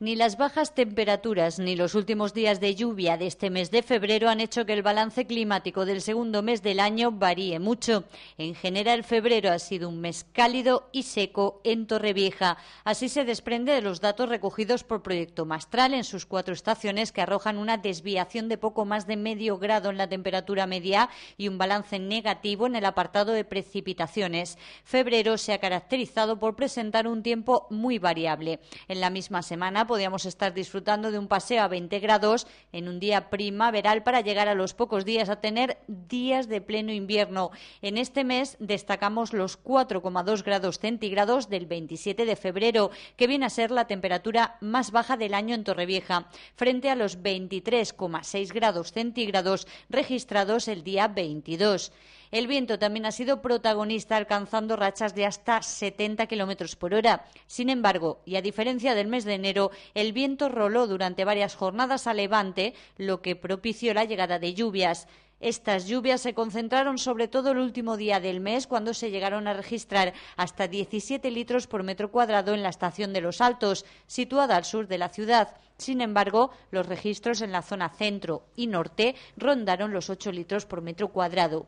Ni las bajas temperaturas ni los últimos días de lluvia de este mes de febrero han hecho que el balance climático del segundo mes del año varíe mucho. En general, febrero ha sido un mes cálido y seco en Torrevieja. Así se desprende de los datos recogidos por Proyecto Mastral en sus cuatro estaciones que arrojan una desviación de poco más de medio grado en la temperatura media y un balance negativo en el apartado de precipitaciones. Febrero se ha caracterizado por presentar un tiempo muy variable. En la misma semana podíamos estar disfrutando de un paseo a 20 grados en un día primaveral para llegar a los pocos días a tener días de pleno invierno. En este mes destacamos los 4,2 grados centígrados del 27 de febrero, que viene a ser la temperatura más baja del año en Torrevieja, frente a los 23,6 grados centígrados registrados el día 22. El viento también ha sido protagonista, alcanzando rachas de hasta 70 kilómetros por hora. Sin embargo, y a diferencia del mes de enero, el viento roló durante varias jornadas a levante, lo que propició la llegada de lluvias. Estas lluvias se concentraron sobre todo el último día del mes, cuando se llegaron a registrar hasta 17 litros por metro cuadrado en la estación de Los Altos, situada al sur de la ciudad. Sin embargo, los registros en la zona centro y norte rondaron los 8 litros por metro cuadrado.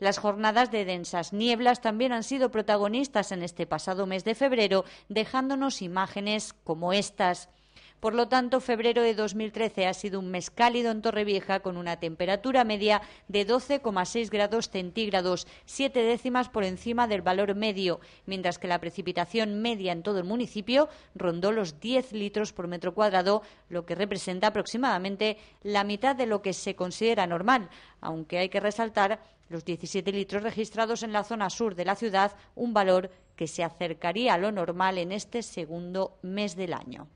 Las jornadas de densas nieblas también han sido protagonistas en este pasado mes de febrero, dejándonos imágenes como estas. Por lo tanto, febrero de 2013 ha sido un mes cálido en Torrevieja con una temperatura media de 12,6 grados centígrados, siete décimas por encima del valor medio, mientras que la precipitación media en todo el municipio rondó los 10 litros por metro cuadrado, lo que representa aproximadamente la mitad de lo que se considera normal, aunque hay que resaltar los 17 litros registrados en la zona sur de la ciudad, un valor que se acercaría a lo normal en este segundo mes del año.